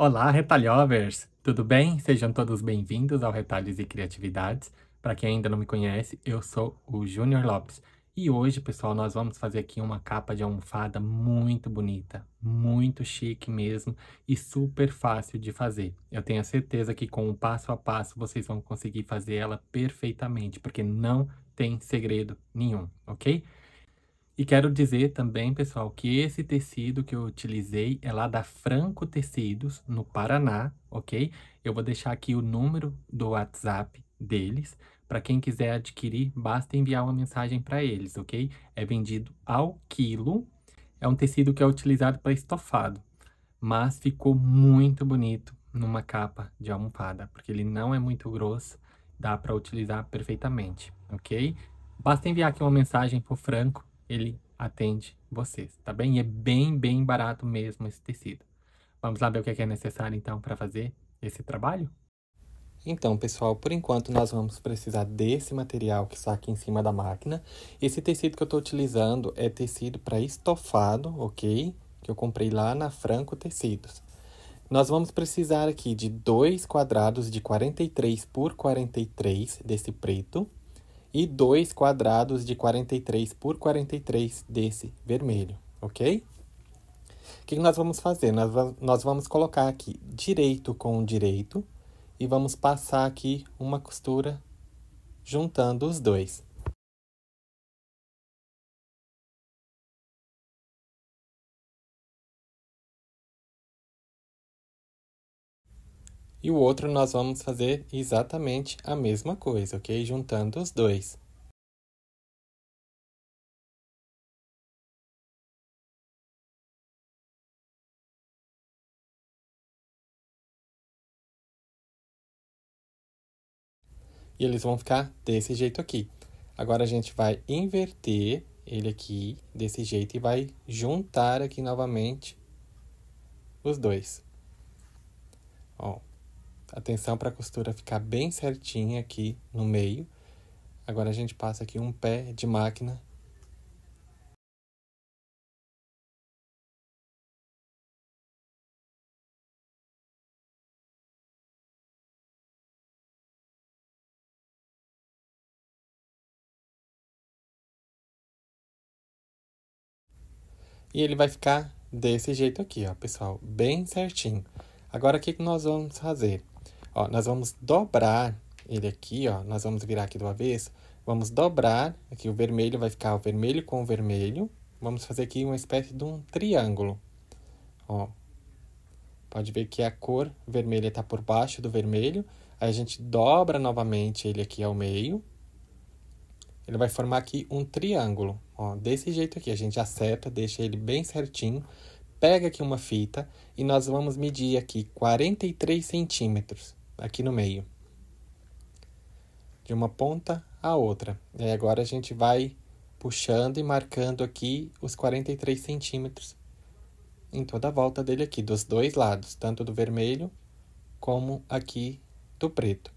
Olá, Retalhovers! Tudo bem? Sejam todos bem-vindos ao Retalhos e Criatividades. Para quem ainda não me conhece, eu sou o Júnior Lopes. E hoje, pessoal, nós vamos fazer aqui uma capa de almofada muito bonita, muito chique mesmo e super fácil de fazer. Eu tenho certeza que com o passo a passo vocês vão conseguir fazer ela perfeitamente, porque não tem segredo nenhum, ok? E quero dizer também, pessoal, que esse tecido que eu utilizei é lá da Franco Tecidos, no Paraná, ok? Eu vou deixar aqui o número do WhatsApp deles. Para quem quiser adquirir, basta enviar uma mensagem para eles, ok? É vendido ao quilo. É um tecido que é utilizado para estofado, mas ficou muito bonito numa capa de almofada, porque ele não é muito grosso, dá para utilizar perfeitamente, ok? Basta enviar aqui uma mensagem para o Franco ele atende vocês, tá bem? E é bem, bem barato mesmo esse tecido. Vamos lá ver o que é, é necessário, então, para fazer esse trabalho? Então, pessoal, por enquanto nós vamos precisar desse material que está aqui em cima da máquina. Esse tecido que eu estou utilizando é tecido para estofado, ok? Que eu comprei lá na Franco Tecidos. Nós vamos precisar aqui de dois quadrados de 43 por 43 desse preto e dois quadrados de 43 por 43 desse vermelho, ok? O que nós vamos fazer? Nós, nós vamos colocar aqui direito com direito e vamos passar aqui uma costura juntando os dois. E o outro nós vamos fazer exatamente a mesma coisa, ok? Juntando os dois. E eles vão ficar desse jeito aqui. Agora, a gente vai inverter ele aqui desse jeito e vai juntar aqui novamente os dois. Ó, Atenção para a costura ficar bem certinha aqui no meio. Agora a gente passa aqui um pé de máquina. E ele vai ficar desse jeito aqui, ó, pessoal, bem certinho. Agora, o que nós vamos fazer? Ó, nós vamos dobrar ele aqui, ó, nós vamos virar aqui do avesso, vamos dobrar, aqui o vermelho vai ficar o vermelho com o vermelho, vamos fazer aqui uma espécie de um triângulo, ó. Pode ver que a cor vermelha está por baixo do vermelho, aí a gente dobra novamente ele aqui ao meio, ele vai formar aqui um triângulo, ó, desse jeito aqui, a gente acerta, deixa ele bem certinho, pega aqui uma fita e nós vamos medir aqui 43 centímetros aqui no meio. De uma ponta à outra. E agora a gente vai puxando e marcando aqui os 43 centímetros em toda a volta dele aqui, dos dois lados, tanto do vermelho como aqui do preto.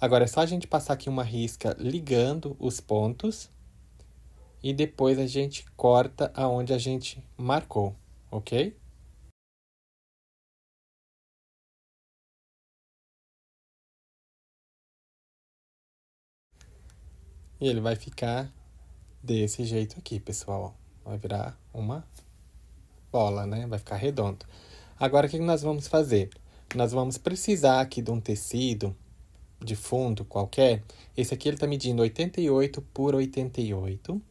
Agora é só a gente passar aqui uma risca ligando os pontos e depois a gente corta aonde a gente marcou, ok? E ele vai ficar desse jeito aqui, pessoal. Vai virar uma bola, né? Vai ficar redondo. Agora, o que nós vamos fazer? Nós vamos precisar aqui de um tecido de fundo qualquer. Esse aqui ele está medindo 88 por 88.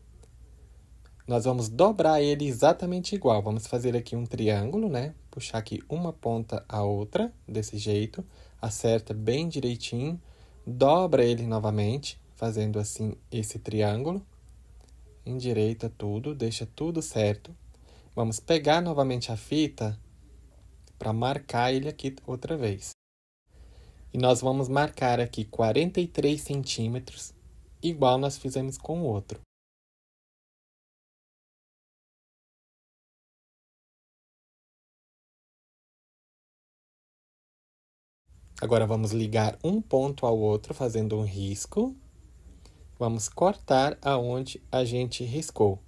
Nós vamos dobrar ele exatamente igual. Vamos fazer aqui um triângulo, né? Puxar aqui uma ponta a outra, desse jeito. Acerta bem direitinho. Dobra ele novamente fazendo assim esse triângulo. Endireita tudo, deixa tudo certo. Vamos pegar novamente a fita para marcar ele aqui outra vez. E nós vamos marcar aqui 43 centímetros, igual nós fizemos com o outro. Agora vamos ligar um ponto ao outro fazendo um risco. Vamos cortar aonde a gente riscou.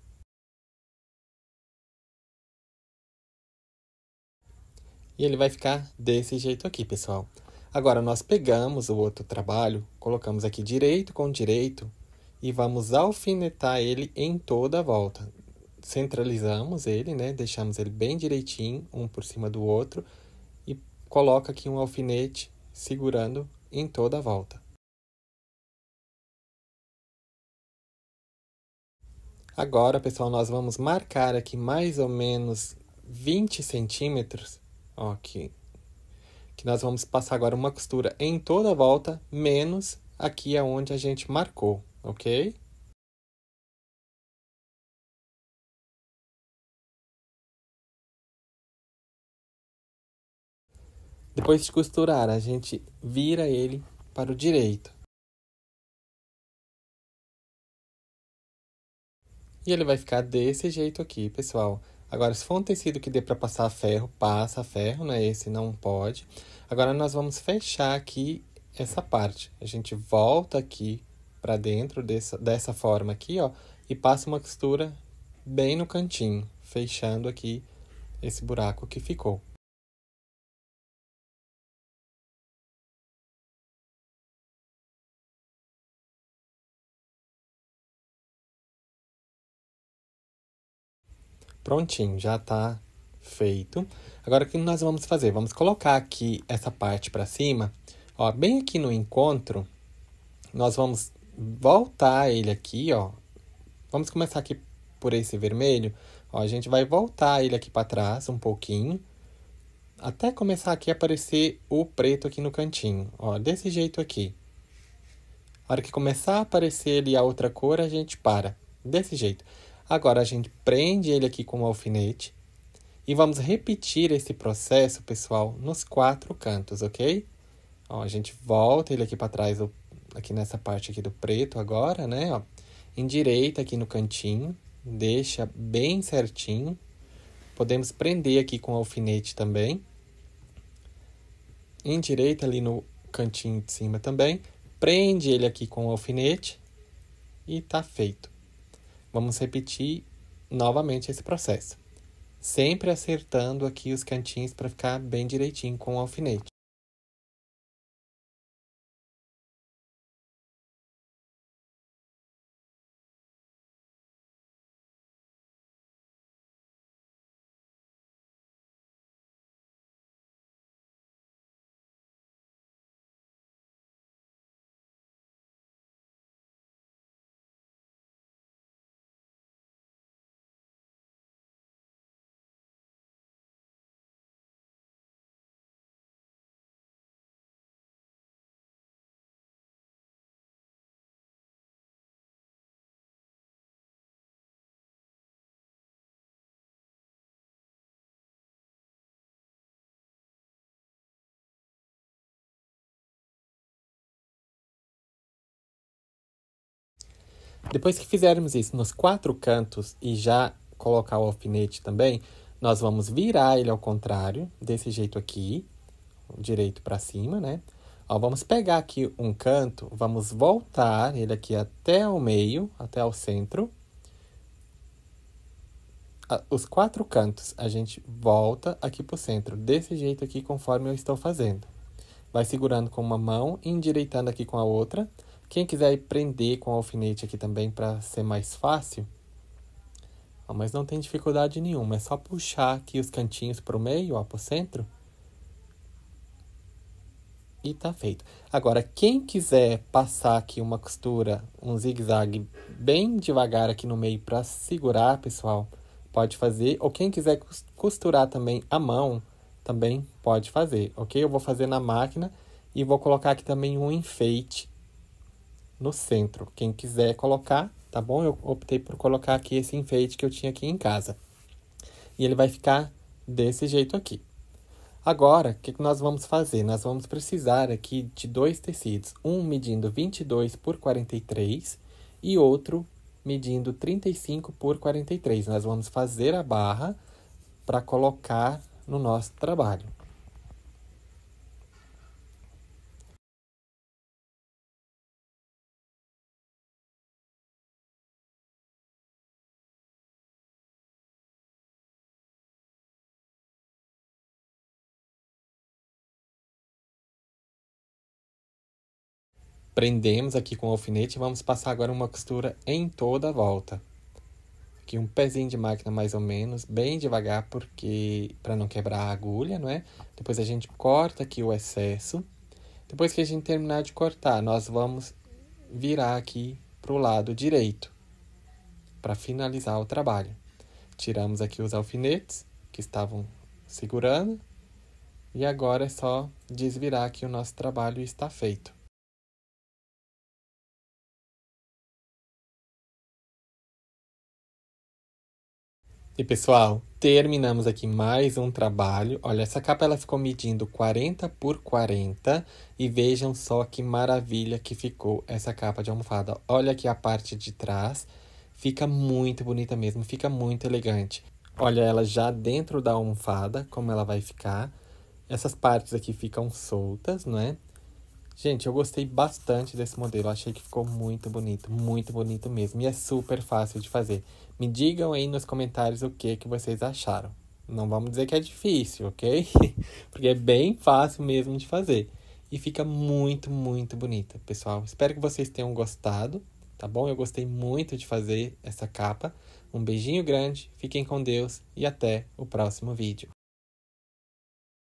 E ele vai ficar desse jeito aqui, pessoal. Agora, nós pegamos o outro trabalho, colocamos aqui direito com direito e vamos alfinetar ele em toda a volta. Centralizamos ele, né? Deixamos ele bem direitinho, um por cima do outro e coloca aqui um alfinete segurando em toda a volta. Agora, pessoal, nós vamos marcar aqui mais ou menos 20 centímetros, ó, que nós vamos passar agora uma costura em toda a volta, menos aqui aonde a gente marcou, ok? Depois de costurar, a gente vira ele para o direito. E ele vai ficar desse jeito aqui, pessoal. Agora, se for um tecido que dê para passar ferro, passa ferro, né? Esse não pode. Agora, nós vamos fechar aqui essa parte. A gente volta aqui para dentro dessa, dessa forma aqui, ó. E passa uma costura bem no cantinho, fechando aqui esse buraco que ficou. Prontinho, já tá feito. Agora, o que nós vamos fazer? Vamos colocar aqui essa parte para cima, ó, bem aqui no encontro, nós vamos voltar ele aqui, ó. Vamos começar aqui por esse vermelho, ó, a gente vai voltar ele aqui para trás um pouquinho, até começar aqui a aparecer o preto aqui no cantinho, ó, desse jeito aqui. A hora que começar a aparecer ali a outra cor, a gente para, desse jeito. Agora a gente prende ele aqui com um alfinete e vamos repetir esse processo, pessoal, nos quatro cantos, ok? Ó, a gente volta ele aqui para trás, aqui nessa parte aqui do preto agora, né? Ó, direita aqui no cantinho, deixa bem certinho. Podemos prender aqui com alfinete também. direita ali no cantinho de cima também. Prende ele aqui com alfinete e tá feito. Vamos repetir novamente esse processo. Sempre acertando aqui os cantinhos para ficar bem direitinho com o alfinete. Depois que fizermos isso nos quatro cantos e já colocar o alfinete também, nós vamos virar ele ao contrário, desse jeito aqui, direito para cima, né? Ó, vamos pegar aqui um canto, vamos voltar ele aqui até o meio, até o centro. Os quatro cantos a gente volta aqui para o centro, desse jeito aqui, conforme eu estou fazendo. Vai segurando com uma mão e endireitando aqui com a outra. Quem quiser prender com alfinete aqui também para ser mais fácil, ó, mas não tem dificuldade nenhuma, é só puxar aqui os cantinhos para o meio, ó, para o centro, e tá feito. Agora, quem quiser passar aqui uma costura, um zigue-zague bem devagar aqui no meio para segurar, pessoal, pode fazer. Ou quem quiser costurar também à mão, também pode fazer, ok? Eu vou fazer na máquina e vou colocar aqui também um enfeite no centro. Quem quiser colocar, tá bom? Eu optei por colocar aqui esse enfeite que eu tinha aqui em casa. E ele vai ficar desse jeito aqui. Agora, o que, que nós vamos fazer? Nós vamos precisar aqui de dois tecidos. Um medindo 22 por 43 e outro medindo 35 por 43. Nós vamos fazer a barra para colocar no nosso trabalho. Prendemos aqui com o alfinete e vamos passar agora uma costura em toda a volta. Aqui um pezinho de máquina mais ou menos, bem devagar, porque para não quebrar a agulha, não é? Depois a gente corta aqui o excesso. Depois que a gente terminar de cortar, nós vamos virar aqui para o lado direito, para finalizar o trabalho. Tiramos aqui os alfinetes que estavam segurando. E agora é só desvirar que o nosso trabalho está feito. E pessoal, terminamos aqui mais um trabalho. Olha, essa capa ela ficou medindo 40 por 40 e vejam só que maravilha que ficou essa capa de almofada. Olha aqui a parte de trás, fica muito bonita mesmo, fica muito elegante. Olha ela já dentro da almofada, como ela vai ficar. Essas partes aqui ficam soltas, não é? Gente, eu gostei bastante desse modelo. Achei que ficou muito bonito, muito bonito mesmo. E é super fácil de fazer. Me digam aí nos comentários o que, que vocês acharam. Não vamos dizer que é difícil, ok? Porque é bem fácil mesmo de fazer. E fica muito, muito bonita, pessoal. Espero que vocês tenham gostado, tá bom? Eu gostei muito de fazer essa capa. Um beijinho grande, fiquem com Deus e até o próximo vídeo.